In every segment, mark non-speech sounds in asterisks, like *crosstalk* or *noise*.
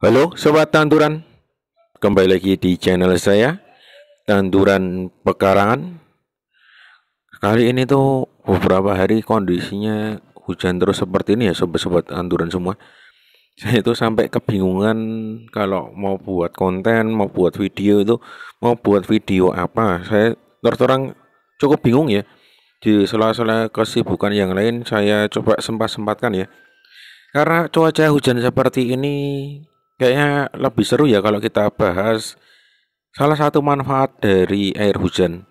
Halo Sobat Tanduran, kembali lagi di channel saya, Tanduran Pekarangan. Kali ini tuh beberapa hari kondisinya hujan terus seperti ini ya Sobat-Sobat Tanduran semua. Saya itu sampai kebingungan kalau mau buat konten, mau buat video itu, mau buat video apa. Saya terus terang cukup bingung ya. Di sela-sela kesibukan yang lain saya coba sempat-sempatkan ya. Karena cuaca hujan seperti ini kayaknya lebih seru ya kalau kita bahas salah satu manfaat dari air hujan.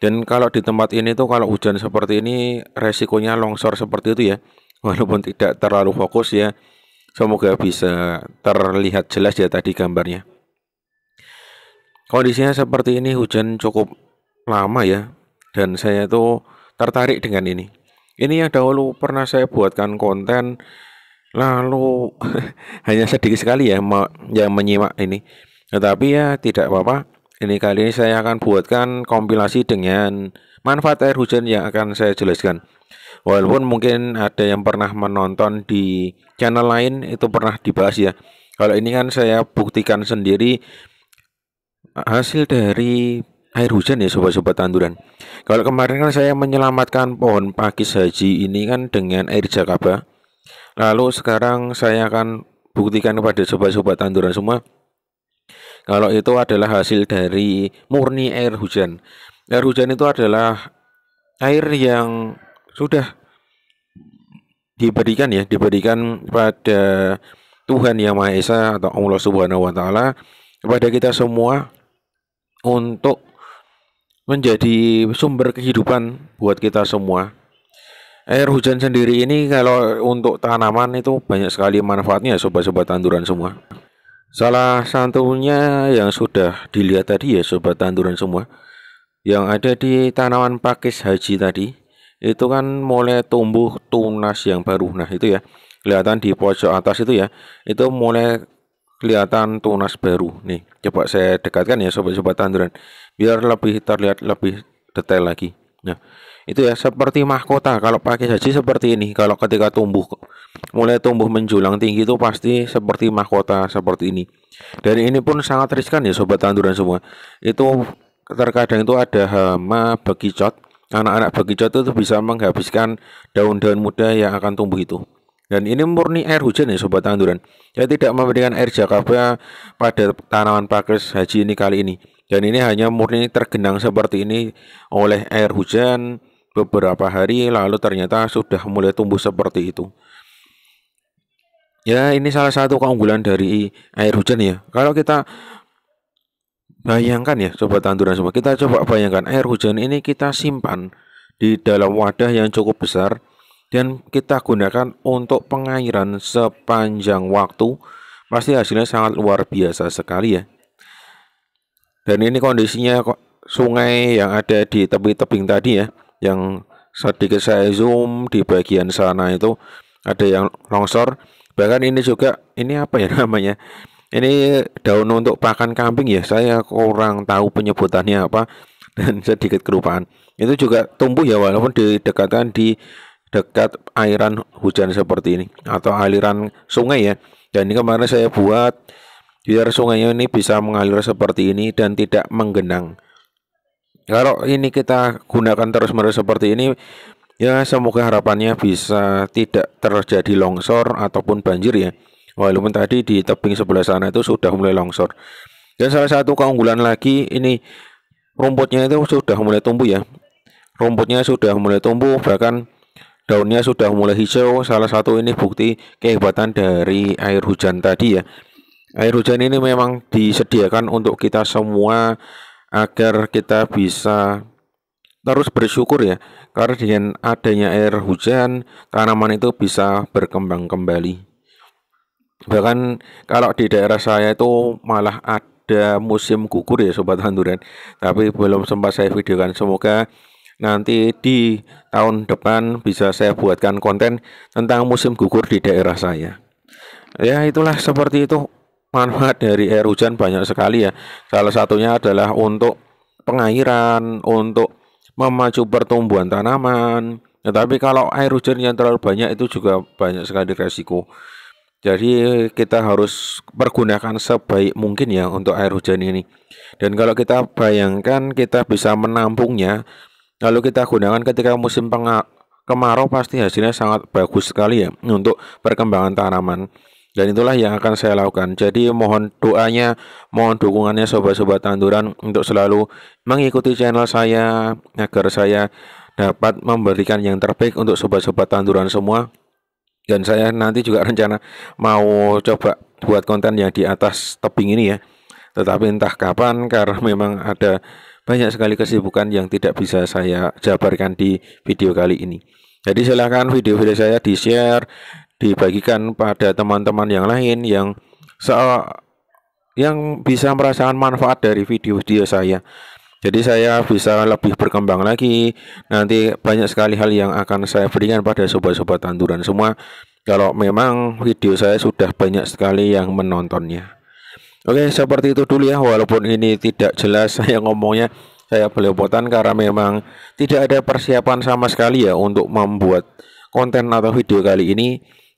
Dan kalau di tempat ini tuh kalau hujan seperti ini resikonya longsor seperti itu ya. *laughs* Walaupun tidak terlalu fokus ya. Semoga bisa terlihat jelas ya tadi gambarnya. Kondisinya seperti ini hujan cukup lama ya dan saya tuh tertarik dengan ini. Ini yang dahulu pernah saya buatkan konten lalu *laughs* hanya sedikit sekali ya yang menyimak ini tetapi ya tidak apa-apa ini kali ini saya akan buatkan kompilasi dengan manfaat air hujan yang akan saya jelaskan walaupun mungkin ada yang pernah menonton di channel lain itu pernah dibahas ya kalau ini kan saya buktikan sendiri hasil dari air hujan ya sobat-sobat tanduran kalau kemarin kan saya menyelamatkan pohon pakis haji ini kan dengan air jakabah Lalu sekarang saya akan buktikan kepada sobat-sobat tanduran semua kalau itu adalah hasil dari murni air hujan. Air hujan itu adalah air yang sudah diberikan ya, diberikan pada Tuhan Yang Maha Esa atau Allah Subhanahu wa taala kepada kita semua untuk menjadi sumber kehidupan buat kita semua Air hujan sendiri ini kalau untuk tanaman itu banyak sekali manfaatnya sobat-sobat tanduran semua. Salah satunya yang sudah dilihat tadi ya sobat tanduran semua. Yang ada di tanaman pakis haji tadi itu kan mulai tumbuh tunas yang baru. Nah, itu ya. Kelihatan di pojok atas itu ya. Itu mulai kelihatan tunas baru. Nih, coba saya dekatkan ya sobat-sobat tanduran biar lebih terlihat lebih detail lagi. Nah, itu ya seperti mahkota kalau pakai haji seperti ini kalau ketika tumbuh mulai tumbuh menjulang tinggi itu pasti seperti mahkota seperti ini dan ini pun sangat riskan ya sobat tanduran semua itu terkadang itu ada hama bekicot anak-anak bekicot itu bisa menghabiskan daun-daun muda yang akan tumbuh itu dan ini murni air hujan ya sobat tanduran ya tidak memberikan air jakaba pada tanaman pakis haji ini kali ini dan ini hanya murni tergenang seperti ini oleh air hujan beberapa hari lalu ternyata sudah mulai tumbuh seperti itu. Ya, ini salah satu keunggulan dari air hujan ya. Kalau kita bayangkan ya, coba tanduran semua, kita coba bayangkan air hujan ini kita simpan di dalam wadah yang cukup besar dan kita gunakan untuk pengairan sepanjang waktu, pasti hasilnya sangat luar biasa sekali ya. Dan ini kondisinya sungai yang ada di tepi-tebing tadi ya yang sedikit saya zoom di bagian sana itu ada yang longsor bahkan ini juga ini apa ya *laughs* namanya ini daun untuk pakan kambing ya saya kurang tahu penyebutannya apa *laughs* dan sedikit kerupaan. itu juga tumbuh ya walaupun didekatkan di dekat airan hujan seperti ini atau aliran sungai ya dan ini kemarin saya buat biar sungainya ini bisa mengalir seperti ini dan tidak menggenang kalau ini kita gunakan terus-menerus seperti ini, ya semoga harapannya bisa tidak terjadi longsor ataupun banjir ya. Walaupun tadi di tebing sebelah sana itu sudah mulai longsor. Dan salah satu keunggulan lagi ini rumputnya itu sudah mulai tumbuh ya. Rumputnya sudah mulai tumbuh bahkan daunnya sudah mulai hijau. Salah satu ini bukti kehebatan dari air hujan tadi ya. Air hujan ini memang disediakan untuk kita semua agar kita bisa terus bersyukur ya karena dengan adanya air hujan tanaman itu bisa berkembang kembali bahkan kalau di daerah saya itu malah ada musim gugur ya sobat handuran tapi belum sempat saya videokan semoga nanti di tahun depan bisa saya buatkan konten tentang musim gugur di daerah saya ya itulah seperti itu manfaat dari air hujan banyak sekali ya. Salah satunya adalah untuk pengairan, untuk memacu pertumbuhan tanaman. Tetapi kalau air hujan yang terlalu banyak itu juga banyak sekali resiko. Jadi kita harus pergunakan sebaik mungkin ya untuk air hujan ini. Dan kalau kita bayangkan kita bisa menampungnya, lalu kita gunakan ketika musim kemarau pasti hasilnya sangat bagus sekali ya untuk perkembangan tanaman dan itulah yang akan saya lakukan. Jadi mohon doanya, mohon dukungannya sobat-sobat tanduran untuk selalu mengikuti channel saya agar saya dapat memberikan yang terbaik untuk sobat-sobat tanduran semua. Dan saya nanti juga *laughs* rencana mau coba buat konten yang di atas tebing ini ya. Tetapi entah kapan karena memang ada banyak sekali kesibukan yang tidak bisa saya jabarkan di video kali ini. Jadi silahkan video-video saya di-share, dibagikan pada teman-teman yang lain yang se yang bisa merasakan manfaat dari video-video saya. Jadi saya bisa lebih berkembang lagi. Nanti banyak sekali hal yang akan saya berikan pada sobat-sobat tanduran semua. Kalau memang video saya sudah banyak sekali yang menontonnya. Oke, seperti itu dulu ya. Walaupun ini tidak jelas *laughs* saya ngomongnya, saya belepotan karena memang tidak ada persiapan sama sekali ya untuk membuat konten atau video kali ini.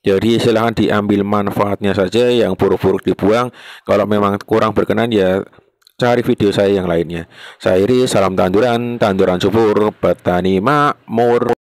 Jadi silahkan diambil manfaatnya saja, yang buruk-buruk dibuang. Kalau memang kurang berkenan ya cari video saya yang lainnya. Saya Iri, salam tanduran, tanduran subur, petani makmur.